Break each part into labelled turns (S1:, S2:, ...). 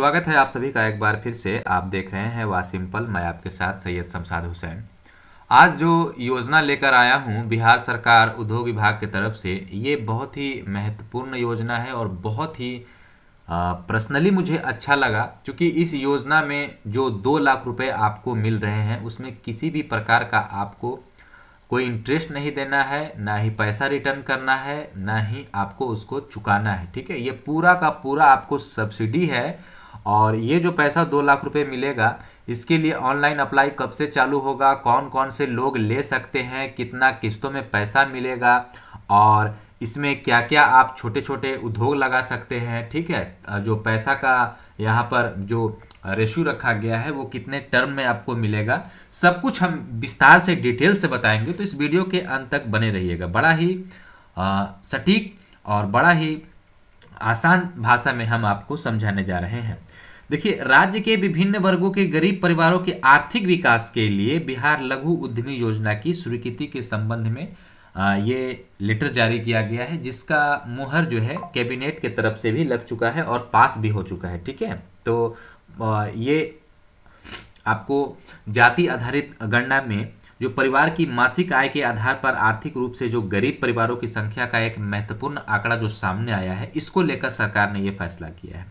S1: स्वागत है आप सभी का एक बार फिर से आप देख रहे हैं वा सिंपल मैं आपके साथ सैयद शमसाद हुसैन आज जो योजना लेकर आया हूं बिहार सरकार उद्योग विभाग की तरफ से ये बहुत ही महत्वपूर्ण योजना है और बहुत ही पर्सनली मुझे अच्छा लगा क्योंकि इस योजना में जो दो लाख रुपए आपको मिल रहे हैं उसमें किसी भी प्रकार का आपको कोई इंटरेस्ट नहीं देना है ना ही पैसा रिटर्न करना है ना ही आपको उसको चुकाना है ठीक है ये पूरा का पूरा आपको सब्सिडी है और ये जो पैसा दो लाख रुपये मिलेगा इसके लिए ऑनलाइन अप्लाई कब से चालू होगा कौन कौन से लोग ले सकते हैं कितना किस्तों में पैसा मिलेगा और इसमें क्या क्या आप छोटे छोटे उद्योग लगा सकते हैं ठीक है जो पैसा का यहाँ पर जो रेशू रखा गया है वो कितने टर्म में आपको मिलेगा सब कुछ हम विस्तार से डिटेल से बताएंगे तो इस वीडियो के अंत तक बने रहिएगा बड़ा ही सटीक और बड़ा ही आसान भाषा में हम आपको समझाने जा रहे हैं देखिए राज्य के विभिन्न वर्गों के गरीब परिवारों के आर्थिक विकास के लिए बिहार लघु उद्यमी योजना की स्वीकृति के संबंध में ये लेटर जारी किया गया है जिसका मुहर जो है कैबिनेट के तरफ से भी लग चुका है और पास भी हो चुका है ठीक है तो ये आपको जाति आधारित गणना में जो परिवार की मासिक आय के आधार पर आर्थिक रूप से जो गरीब परिवारों की संख्या का एक महत्वपूर्ण आंकड़ा जो सामने आया है इसको लेकर सरकार ने ये फैसला किया है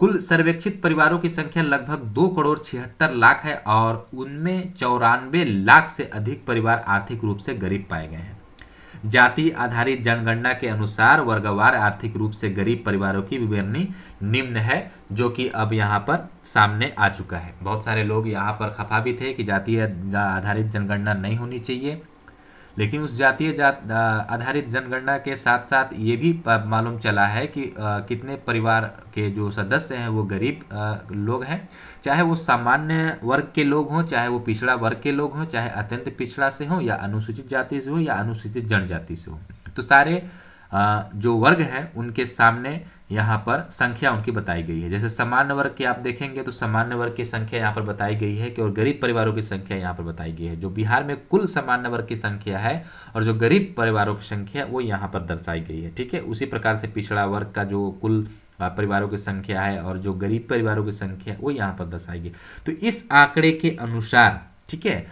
S1: कुल सर्वेक्षित परिवारों की संख्या लगभग दो करोड़ छिहत्तर लाख है और उनमें चौरानवे लाख से अधिक परिवार आर्थिक रूप से गरीब पाए गए हैं जाति आधारित जनगणना के अनुसार वर्गवार आर्थिक रूप से गरीब परिवारों की विवरणी निम्न है जो कि अब यहाँ पर सामने आ चुका है बहुत सारे लोग यहाँ पर खफा भी थे कि जाति आधारित जनगणना नहीं होनी चाहिए लेकिन उस जातीय जात आधारित जनगणना के साथ साथ ये भी मालूम चला है कि आ, कितने परिवार के जो सदस्य हैं वो गरीब आ, लोग हैं चाहे वो सामान्य वर्ग के लोग हों चाहे वो पिछड़ा वर्ग के लोग हों चाहे अत्यंत पिछड़ा से हों या अनुसूचित जाति से हो या अनुसूचित जनजाति से हो तो सारे आ, जो वर्ग हैं उनके सामने यहाँ पर संख्या उनकी बताई गई है जैसे सामान्य वर्ग की आप देखेंगे तो सामान्य वर्ग की संख्या यहाँ पर बताई गई है कि और गरीब परिवारों की संख्या यहाँ पर बताई गई है जो बिहार में कुल सामान्य वर्ग की संख्या है और जो गरीब परिवारों की संख्या वो यहाँ पर दर्शाई गई है ठीक है उसी प्रकार से पिछड़ा वर्ग का जो कुल परिवारों की संख्या है और जो गरीब परिवारों की संख्या वो यहाँ पर दर्शाई गई तो इस आंकड़े के अनुसार ठीक है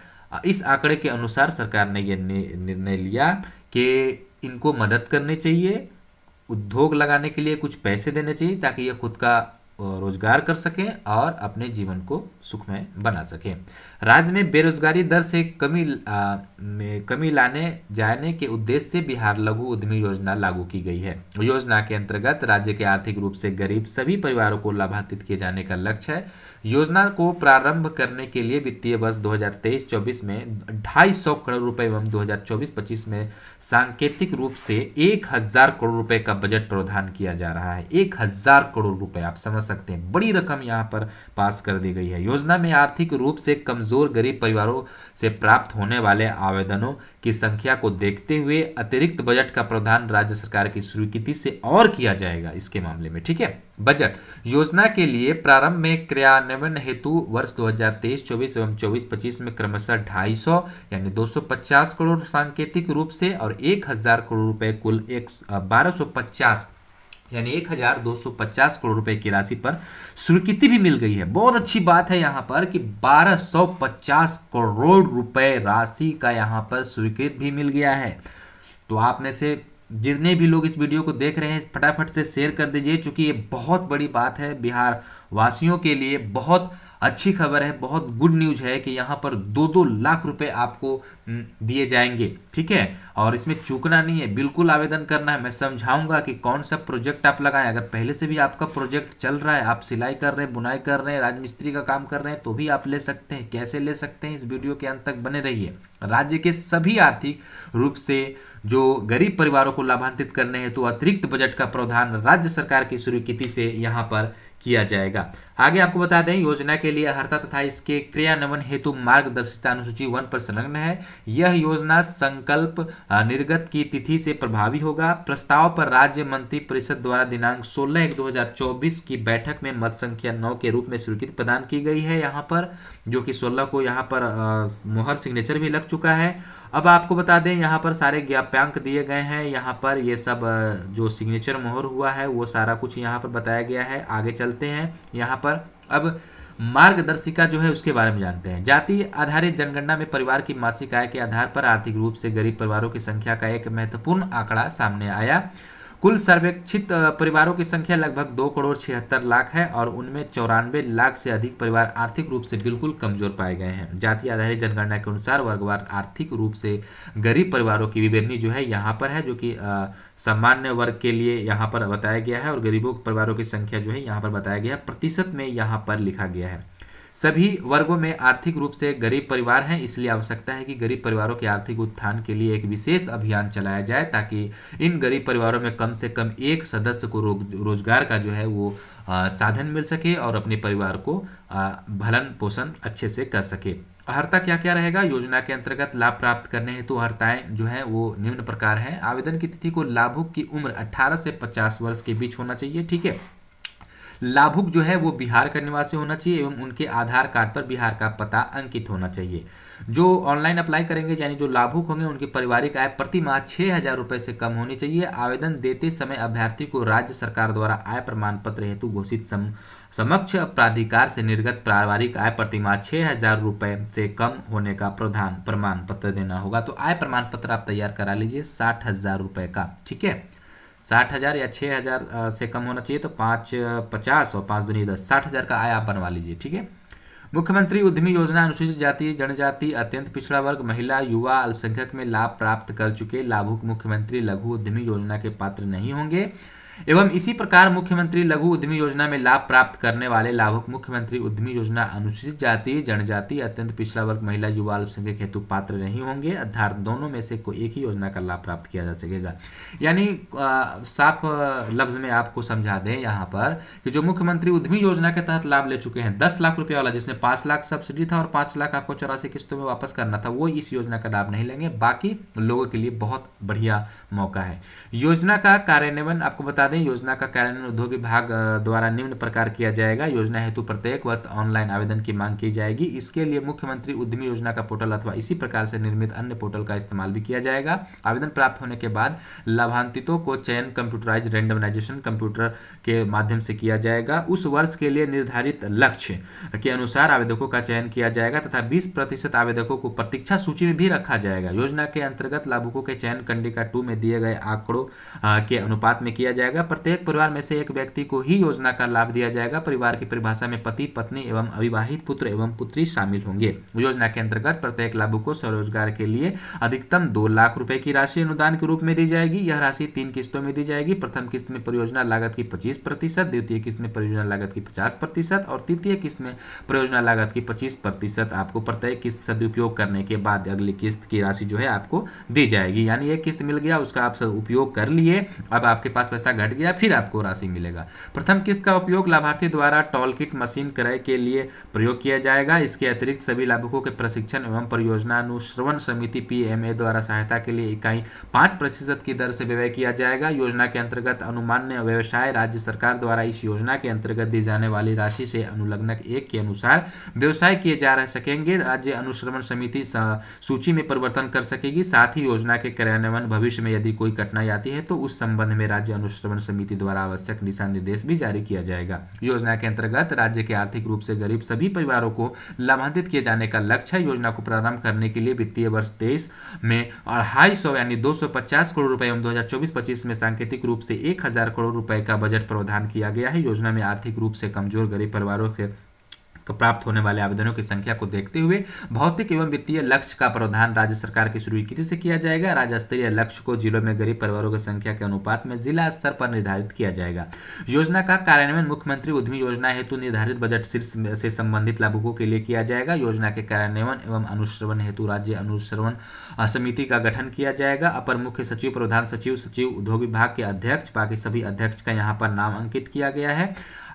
S1: इस आंकड़े के अनुसार सरकार ने यह निर्णय लिया कि इनको मदद करनी चाहिए उद्योग लगाने के लिए कुछ पैसे देने चाहिए ताकि ये खुद का रोजगार कर सकें और अपने जीवन को सुखमय बना सकें राज्य में बेरोजगारी दर से कमी आ, कमी लाने जाने के उद्देश्य से बिहार लघु उद्यमी योजना लागू की गई है योजना के अंतर्गत राज्य के आर्थिक रूप से गरीब सभी परिवारों को लाभान्वित किए जाने का लक्ष्य है योजना को प्रारंभ करने के लिए वित्तीय वर्ष 2023-24 में ढाई सौ करोड़ रुपए एवं 2024-25 में सांकेतिक रूप से एक हजार करोड़ रुपए का बजट प्रावधान किया जा रहा है एक हजार करोड़ रुपए आप समझ सकते हैं बड़ी रकम यहाँ पर पास कर दी गई है योजना में आर्थिक रूप से कम कमजोर गरीब परिवारों से प्राप्त होने वाले आवेदनों की संख्या को देखते हुए अतिरिक्त बजट का प्रावधान राज्य सरकार की स्वीकृति से और किया जाएगा इसके मामले में ठीक है बजट योजना के लिए प्रारंभ में क्रियान्वयन हेतु वर्ष 2023 24 एवं 24 25 में क्रमशः ढाई यानी 250 करोड़ सांकेतिक रूप से और 1000 करोड़ रुपए कुल एक बारह यानी एक हज़ार दो सौ पचास करोड़ रुपए की राशि पर स्वीकृति भी मिल गई है बहुत अच्छी बात है यहाँ पर कि बारह सौ पचास करोड़ रुपए राशि का यहाँ पर स्वीकृत भी मिल गया है तो आप में से जितने भी लोग इस वीडियो को देख रहे हैं फटाफट से शेयर कर दीजिए क्योंकि ये बहुत बड़ी बात है बिहार वासियों के लिए बहुत अच्छी खबर है बहुत गुड न्यूज है कि यहाँ पर दो दो लाख रुपए आपको दिए जाएंगे ठीक है और इसमें चूकना नहीं है बिल्कुल आवेदन करना है मैं समझाऊंगा कि कौन सा प्रोजेक्ट आप लगाएं अगर पहले से भी आपका प्रोजेक्ट चल रहा है आप सिलाई कर रहे हैं बुनाई कर रहे हैं राजमिस्त्री का काम कर रहे हैं तो भी आप ले सकते हैं कैसे ले सकते हैं इस वीडियो के अंत तक बने रहिए राज्य के सभी आर्थिक रूप से जो गरीब परिवारों को लाभान्वित करने हैं तो अतिरिक्त बजट का प्रावधान राज्य सरकार की स्वीकृति से यहाँ पर किया जाएगा आगे आपको बता दें योजना के लिए अर्हता तथा इसके क्रियान्वयन हेतु मार्गदर्शिता अनुसूची वन पर संलग्न है यह योजना संकल्प निर्गत की तिथि से प्रभावी होगा प्रस्ताव पर राज्य मंत्री परिषद द्वारा दिनांक 16 एक 2024 की बैठक में मत संख्या 9 के रूप में स्वीकृति प्रदान की गई है यहाँ पर जो कि 16 को यहाँ पर मोहर सिग्नेचर भी लग चुका है अब आपको बता दें यहाँ पर सारे ज्ञाप्यांक दिए गए हैं यहाँ पर ये सब जो सिग्नेचर मोहर हुआ है वो सारा कुछ यहाँ पर बताया गया है आगे चलते हैं यहाँ पर पर अब मार्गदर्शिका जो है उसके बारे में जानते हैं जाति आधारित जनगणना में परिवार की मासिक आय के आधार पर आर्थिक रूप से गरीब परिवारों की संख्या का एक महत्वपूर्ण आंकड़ा सामने आया कुल सर्वेक्षित परिवारों की संख्या लगभग दो करोड़ छिहत्तर लाख है और उनमें चौरानवे लाख से अधिक परिवार आर्थिक रूप से बिल्कुल कमजोर पाए गए हैं जाति आधारित जनगणना के अनुसार वर्गवार आर्थिक रूप से गरीब परिवारों की विवरणी जो है यहाँ पर है जो कि सामान्य वर्ग के लिए यहाँ पर बताया गया है और गरीबों परिवारों की संख्या जो है यहाँ पर बताया गया है प्रतिशत में यहाँ पर लिखा गया है सभी वर्गों में आर्थिक रूप से गरीब परिवार हैं इसलिए आवश्यकता है कि गरीब परिवारों के आर्थिक उत्थान के लिए एक विशेष अभियान चलाया जाए ताकि इन गरीब परिवारों में कम से कम एक सदस्य को रोजगार का जो है वो आ, साधन मिल सके और अपने परिवार को आ, भलन पोषण अच्छे से कर सके अहर्ता क्या क्या रहेगा योजना के अंतर्गत लाभ प्राप्त करने हेतु तो अर्हताएं जो है वो निम्न प्रकार हैं आवेदन की तिथि को लाभुक की उम्र 18 से 50 वर्ष के बीच होना चाहिए ठीक है लाभुक जो है वो बिहार का निवासी होना चाहिए एवं उनके आधार कार्ड पर बिहार का पता अंकित होना चाहिए जो ऑनलाइन अप्लाई करेंगे यानी जो लाभुक होंगे उनकी पारिवारिक आय प्रति माह छः हज़ार रुपये से कम होनी चाहिए आवेदन देते समय अभ्यर्थी को राज्य सरकार द्वारा आय प्रमाण पत्र हेतु घोषित सम, समक्ष प्राधिकार से निर्गत पारिवारिक आय प्रति माह छः हज़ार रुपये से कम होने का प्रधान प्रमाण पत्र देना होगा तो आय प्रमाण पत्र आप तैयार करा लीजिए साठ हज़ार का ठीक है साठ हज़ार या छः हज़ार से कम होना चाहिए तो पाँच पचास और पाँच दुनिया दस साठ हज़ार का आय आप बनवा लीजिए ठीक है मुख्यमंत्री उद्यमी योजना अनुसूचित जाति जनजाति अत्यंत पिछड़ा वर्ग महिला युवा अल्पसंख्यक में लाभ प्राप्त कर चुके लाभुक मुख्यमंत्री लघु उद्यमी योजना के पात्र नहीं होंगे एवं इसी प्रकार मुख्यमंत्री लघु उद्यमी योजना में लाभ प्राप्त करने वाले लाभुक मुख्यमंत्री उद्यमी योजना अनुसूचित जाति जनजाति अत्यंत पिछड़ा वर्ग महिला युवा अल्पसंख्यक हेतु पात्र नहीं होंगे अर्थात दोनों में से कोई एक ही योजना का लाभ प्राप्त किया जा सकेगा यानी साफ लफ्ज में आपको समझा दें यहाँ पर कि जो मुख्यमंत्री उद्यमी योजना के तहत लाभ ले चुके हैं दस लाख रुपया वाला जिसने पांच लाख सब्सिडी था और पांच लाख आपको चौरासी किस्तों में वापस करना था वो इस योजना का लाभ नहीं लेंगे बाकी लोगों के लिए बहुत बढ़िया मौका है योजना का कार्यान्वयन आपको बता बता दें योजना का कार्यान्वयन उद्योग विभाग द्वारा निम्न प्रकार किया जाएगा योजना हेतु प्रत्येक वर्ष ऑनलाइन आवेदन की मांग की जाएगी इसके लिए मुख्यमंत्री उद्यमी योजना का पोर्टल अथवा इसी प्रकार से निर्मित अन्य पोर्टल का इस्तेमाल भी किया जाएगा आवेदन प्राप्त होने के बाद लाभान्वितों को चयन कंप्यूटराइज रेंडमनाइजेशन कंप्यूटर के माध्यम से किया जाएगा उस वर्ष के लिए निर्धारित लक्ष्य के अनुसार आवेदकों का चयन किया जाएगा तथा बीस प्रतिशत आवेदकों को प्रतीक्षा सूची में भी रखा जाएगा योजना के अंतर्गत लाभुकों के चयन कंडिका टू में दिए गए आंकड़ों के अनुपात में किया जाएगा जाएगा प्रत्येक परिवार में से एक व्यक्ति को ही योजना का लाभ दिया जाएगा परिवार की परिभाषा में पति पत्नी एवं अविवाहित पुत्र एवं पुत्री शामिल होंगे योजना के अंतर्गत प्रत्येक लाभुक को स्वरोजगार के लिए अधिकतम दो लाख रुपए की राशि अनुदान के रूप में दी जाएगी यह राशि तीन किस्तों में दी जाएगी प्रथम किस्त में परियोजना लागत की पच्चीस प्रतिशत द्वितीय किस्त में परियोजना लागत की पचास प्रतिशत और तृतीय किस्त में परियोजना लागत की पच्चीस प्रतिशत आपको प्रत्येक किस्त सदुपयोग करने के बाद अगली किस्त की राशि जो है आपको दी जाएगी यानी एक किस्त मिल गया उसका आप उपयोग कर लिए अब आपके पास पैसा घट गया फिर आपको राशि मिलेगा प्रथम किस्त का उपयोग लाभार्थी द्वारा टॉल किट मशीन क्रय के लिए प्रयोग किया जाएगा इसके अतिरिक्त सभी लाभुकों के प्रशिक्षण एवं परियोजना अनुश्रवण समिति पीएमए द्वारा सहायता के लिए इकाई पाँच प्रतिशत की दर से व्यवय किया जाएगा योजना के अंतर्गत अनुमान्य व्यवसाय राज्य सरकार द्वारा इस योजना के अंतर्गत दी जाने वाली राशि से अनुलग्नक एक के अनुसार व्यवसाय किए जा रह सकेंगे राज्य अनुश्रवण समिति सूची में परिवर्तन कर सकेगी साथ ही योजना के कार्यान्वयन भविष्य में यदि कोई कठिनाई आती है तो उस संबंध में राज्य अनुश्रवण निरूपण समिति द्वारा आवश्यक दिशा निर्देश भी जारी किया जाएगा योजना के अंतर्गत राज्य के आर्थिक रूप से गरीब सभी परिवारों को लाभान्वित किए जाने का लक्ष्य योजना को प्रारंभ करने के लिए वित्तीय वर्ष तेईस में अढ़ाई सौ यानी दो करोड़ रुपए एवं दो हजार में सांकेतिक रूप से एक करोड़ रुपए का बजट प्रावधान किया गया है योजना में आर्थिक रूप से कमजोर गरीब परिवारों से प्राप्त होने वाले आवेदनों की संख्या को देखते हुए भौतिक एवं वित्तीय लक्ष्य का प्रावधान राज्य सरकार की स्वीकृति से किया जाएगा राज्य स्तरीय लक्ष्य को जिलों में गरीब परिवारों की संख्या के अनुपात में जिला स्तर पर निर्धारित किया जाएगा योजना का कार्यान्वयन मुख्यमंत्री उद्यमी योजना हेतु निर्धारित बजट से संबंधित लाभुकों के लिए किया जाएगा योजना के कार्यान्वयन एवं अनुश्रवण हेतु राज्य अनुश्रवण समिति का गठन किया जाएगा अपर मुख्य सचिव प्रधान सचिव सचिव उद्योग विभाग के अध्यक्ष बाकी सभी अध्यक्ष का यहाँ पर नाम अंकित किया गया है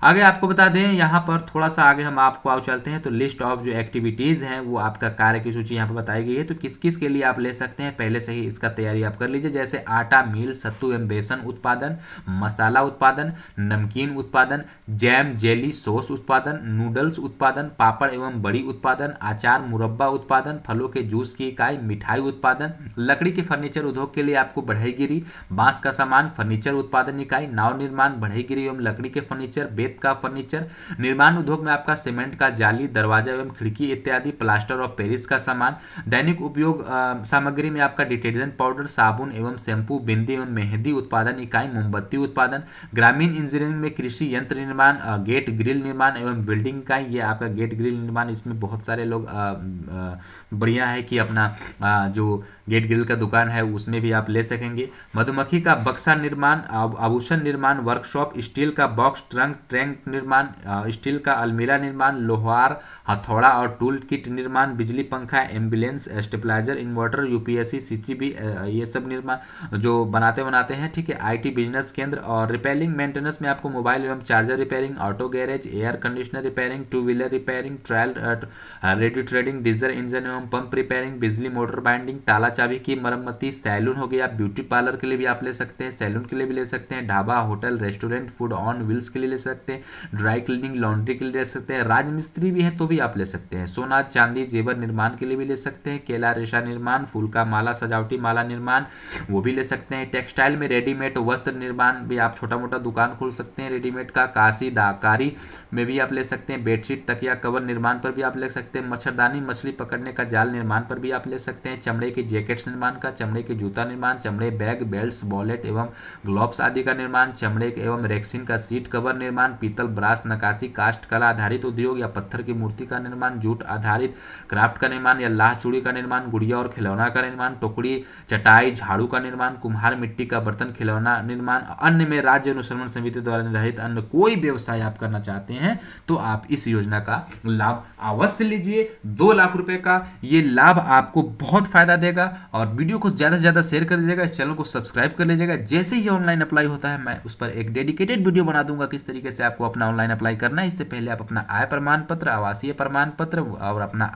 S1: आगे आपको बता दें यहाँ पर थोड़ा सा आगे हम आपको आओ चलते हैं तो लिस्ट ऑफ जो एक्टिविटीज़ हैं वो आपका कार्य की सूची यहाँ पर बताई गई है तो किस किस के लिए आप ले सकते हैं पहले से ही इसका तैयारी आप कर लीजिए जैसे आटा मील सत्तू एवं बेसन उत्पादन मसाला उत्पादन नमकीन उत्पादन जैम जेली सॉस उत्पादन नूडल्स उत्पादन पापड़ एवं बड़ी उत्पादन आचार मुरब्बा उत्पादन फलों के जूस की इकाई मिठाई उत्पादन लकड़ी के फर्नीचर उद्योग के लिए आपको बढ़ईगिरी बांस का सामान फर्नीचर उत्पादन इकाई नाव निर्माण गिरी एवं लकड़ी के फर्नीचर बेत रेत का फर्नीचर निर्माण उद्योग में आपका सीमेंट का जाली दरवाजा एवं खिड़की इत्यादि प्लास्टर और पेरिस का सामान दैनिक उपयोग सामग्री में आपका डिटर्जेंट पाउडर साबुन एवं शैम्पू बिंदी एवं मेहंदी उत्पादन इकाई मोमबत्ती उत्पादन ग्रामीण इंजीनियरिंग में कृषि यंत्र निर्माण गेट ग्रिल निर्माण एवं बिल्डिंग का ये आपका गेट ग्रिल निर्माण इसमें बहुत सारे लोग बढ़िया है कि अपना जो गेट ग्रिल का दुकान है उसमें भी आप ले सकेंगे मधुमक्खी का बक्सा निर्माण आभूषण निर्माण वर्कशॉप स्टील का बॉक्स ट्रंक ट्रैंक निर्माण स्टील का अलमीरा निर्माण लोहार हथौड़ा और टूल किट निर्माण बिजली पंखा ambulance stabiliser inverter UPSC CCB ये सब निर्माण जो बनाते बनाते हैं ठीक है आईटी बिजनेस केंद्र और रिपेयरिंग मेंटेनेंस में आपको मोबाइल एवं charger repairing auto garage air conditioner repairing two wheeler repairing trial radio trading diesel engine एवं पंप रिपेयरिंग बिजली मोटर बाइंडिंग ताला चाबी की मरम्मती सैलून हो गया ब्यूटी पार्लर के लिए भी आप ले सकते हैं सैलून के लिए भी ले सकते हैं dhaba hotel restaurant food on wheels के लिए ले सकते हैं ड्राई क्लीनिंग लॉन्ड्री के लिए ले सकते हैं राजमिस्त्री भी है तो भी आप ले सकते हैं सोना चांदी जेवर निर्माण के लिए भी ले सकते हैं केला रेशा निर्माण फूल का माला सजावटी माला निर्माण वो भी ले सकते हैं टेक्सटाइल में रेडीमेड वस्त्र निर्माण भी आप छोटा मोटा दुकान खोल सकते हैं रेडीमेड का काशी दाकारी में भी आप ले सकते हैं बेडशीट तकिया कवर निर्माण पर भी आप ले सकते हैं मच्छरदानी मछली पकड़ने का जाल निर्माण पर भी आप ले सकते हैं चमड़े के जैकेट जैकेट्स निर्माण का चमड़े के जूता निर्माण चमड़े बैग बेल्ट बॉलेट एवं ग्लोब्स आदि का निर्माण चमड़े एवं रेक्सिन का सीट कवर निर्माण पीतल ब्रास नकाशी कास्ट कला आधारित उद्योग या पत्थर की मूर्ति का निर्माण जूट आधारित क्राफ्ट का निर्माण या लाह चूड़ी का निर्माण गुड़िया और खिलौना का निर्माण टोकड़ी चटाई झाड़ू का निर्माण कुम्हार मिट्टी का बर्तन खिलौना निर्माण अन्य में राज्य अनुसरण समिति द्वारा निर्धारित अन्य कोई व्यवसाय आप करना चाहते हैं तो आप इस योजना का लाभ अवश्य लीजिए दो लाख रुपए का ये लाभ आपको बहुत फायदा देगा और वीडियो को ज़्यादा से ज़्यादा शेयर कर दीजिएगा इस चैनल को सब्सक्राइब कर लीजिएगा जैसे ही ऑनलाइन अप्लाई होता है मैं उस पर एक डेडिकेटेड वीडियो बना दूंगा किस तरीके से आपको अपना ऑनलाइन अप्लाई करना है इससे पहले आप अपना आय प्रमाण पत्र आवासीय प्रमाण पत्र और अपना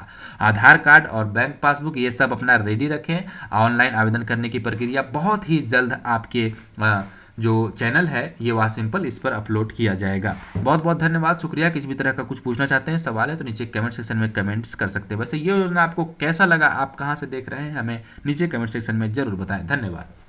S1: आधार कार्ड और बैंक पासबुक ये सब अपना रेडी रखें ऑनलाइन आवेदन करने की प्रक्रिया बहुत ही जल्द आपके आ, जो चैनल है ये वाह सिंपल इस पर अपलोड किया जाएगा बहुत बहुत धन्यवाद शुक्रिया किसी भी तरह का कुछ पूछना चाहते हैं सवाल है तो नीचे कमेंट सेक्शन में कमेंट्स कर सकते हैं वैसे ये योजना आपको कैसा लगा आप कहाँ से देख रहे हैं हमें नीचे कमेंट सेक्शन में ज़रूर बताएं धन्यवाद